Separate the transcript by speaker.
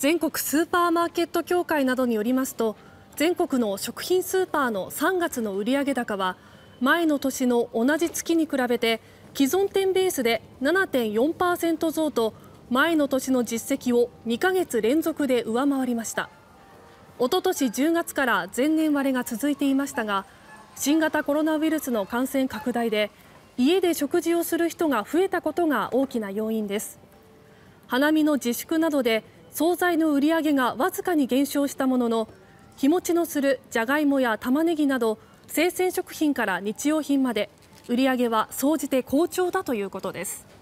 Speaker 1: 全国スーパーマーケット協会などによりますと全国の食品スーパーの3月の売上高は前の年の同じ月に比べて既存店ベースで7.4%増と前の年の実績を2ヶ月連続で上回りましたおととし10月から前年割れが続いていましたが新型コロナウイルスの感染拡大で家で食事をする人が増えたことが大きな要因です花見の自粛などで惣菜の売り上げがわずかに減少したものの日持ちのするじゃがいもや玉ねぎなど生鮮食品から日用品まで売り上げは総じて好調だということです。